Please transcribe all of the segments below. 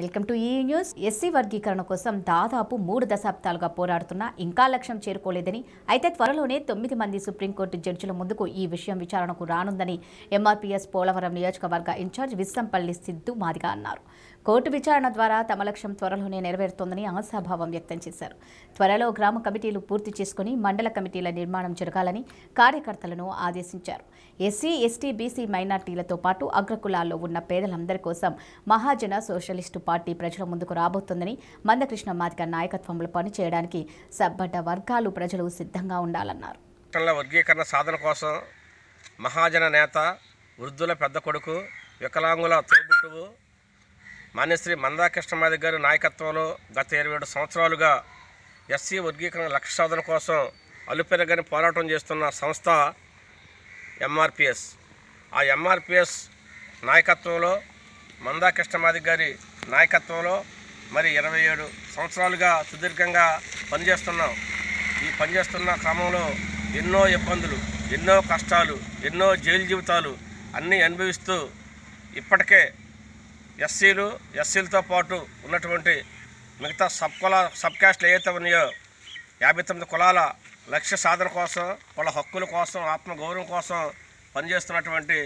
welcome to ఈ news SC వర్గీకరణ కోసం దాదాపు మూడు దశాబ్దాలుగా పోరాడుతున్నా ఇంకా లక్ష్యం చేరుకోలేదని అయితే త్వరలోనే తొమ్మిది మంది సుప్రీంకోర్టు జడ్జిల ముందుకు ఈ విషయం విచారణకు రానుందని ఎంఆర్పీఎస్ పోలవరం నియోజకవర్గ ఇన్ఛార్జ్ విస్సంపల్లి సిద్ధు మాదిగా అన్నారు కోర్టు విచారణ ద్వారా తమ లక్ష్యం త్వరలోనే నెరవేరుతోందని ఆశాభావం వ్యక్తం చేశారు త్వరలో గ్రామ కమిటీలు పూర్తి చేసుకుని మండల కమిటీల నిర్మాణం జరగాలని కార్యకర్తలను ఆదేశించారు ఎస్సీ ఎస్టీ బీసీ మైనార్టీలతో పాటు అగ్రకులాల్లో ఉన్న పేదలందరి కోసం మహాజన సోషలిస్టు పార్టీ ప్రజల ముందుకు రాబోతోందని మందకృష్ణ మాదిక నాయకత్వంలో పనిచేయడానికి సబ్బడ్డ వర్గాలు ప్రజలు సిద్ధంగా ఉండాలన్నారు వర్గీకరణ సాధన కోసం మహాజన నేత వృద్ధుల పెద్ద కొడుకు వికలాంగుల తోబుట్టువు మాన్యశ్రీ మందాకృష్ణమాది గారి నాయకత్వంలో గత ఇరవై ఏడు సంవత్సరాలుగా ఎస్సీ వర్గీకరణ లక్ష్య సాధన కోసం అలుపెరగని పోరాటం చేస్తున్న సంస్థ ఎంఆర్పిఎస్ ఆ ఎంఆర్పిఎస్ నాయకత్వంలో మందాకృష్ణమాది గారి నాయకత్వంలో మరి ఇరవై ఏడు సంవత్సరాలుగా సుదీర్ఘంగా పనిచేస్తున్నాం ఈ పనిచేస్తున్న క్రమంలో ఎన్నో ఇబ్బందులు ఎన్నో కష్టాలు ఎన్నో జైలు జీవితాలు అన్నీ అనుభవిస్తూ ఇప్పటికే ఎస్సీలు ఎస్సీలతో పాటు ఉన్నటువంటి మిగతా సబ్ కుల సబ్ క్యాస్ట్లు ఏవైతే ఉన్నాయో యాభై తొమ్మిది కులాల లక్ష్య సాధన కోసం వాళ్ళ హక్కుల కోసం ఆత్మగౌరవం కోసం పనిచేస్తున్నటువంటి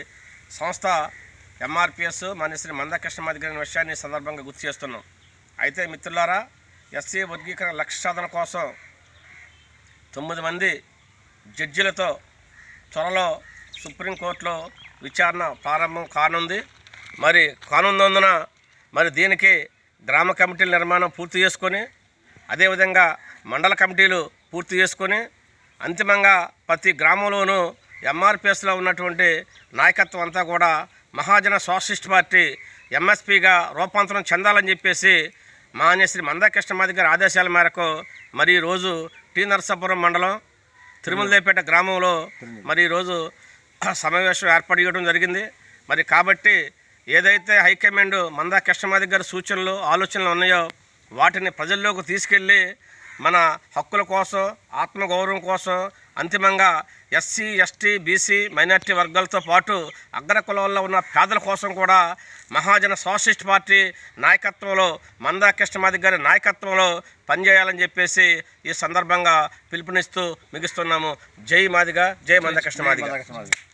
సంస్థ ఎంఆర్పిఎస్ మన శ్రీ మందకృష్ణ గారి విషయాన్ని సందర్భంగా గుర్తు చేస్తున్నాం అయితే మిత్రులారా ఎస్సీ వర్గీకరణ లక్ష్య సాధన కోసం తొమ్మిది మంది జడ్జిలతో త్వరలో సుప్రీంకోర్టులో విచారణ ప్రారంభం కానుంది మరి కానుందున మరి దీనికి గ్రామ కమిటీల నిర్మాణం పూర్తి చేసుకొని అదేవిధంగా మండల కమిటీలు పూర్తి చేసుకొని అంతిమంగా ప్రతి గ్రామంలోనూ ఎంఆర్పిఎస్లో ఉన్నటువంటి నాయకత్వం అంతా కూడా మహాజన సోషలిస్ట్ పార్టీ ఎంఎస్పిగా రూపాంతరం చెందాలని చెప్పేసి మాన్యశ్రీ మందాకృష్ణ మాది గారి ఆదేశాల మేరకు మరి ఈరోజు టీ నరసాపురం మండలం తిరుమలదేపేట గ్రామంలో మరి ఈరోజు సమావేశం ఏర్పాటు చేయడం జరిగింది మరి కాబట్టి ఏదైతే హైకమాండ్ మందా కృష్ణమాది గారి సూచనలు ఆలోచనలు ఉన్నాయో వాటిని ప్రజల్లోకి తీసుకెళ్ళి మన హక్కుల కోసం ఆత్మగౌరవం కోసం అంతిమంగా ఎస్సీ ఎస్టీ బీసీ మైనార్టీ వర్గాలతో పాటు అగ్ర కులాల్లో ఉన్న పేదల కోసం కూడా మహాజన సోషలిస్ట్ పార్టీ నాయకత్వంలో మందా కృష్ణమాది గారి నాయకత్వంలో పనిచేయాలని చెప్పేసి ఈ సందర్భంగా పిలుపునిస్తూ ముగిస్తున్నాము జై మాదిగా జై మందా కృష్ణమాదిగా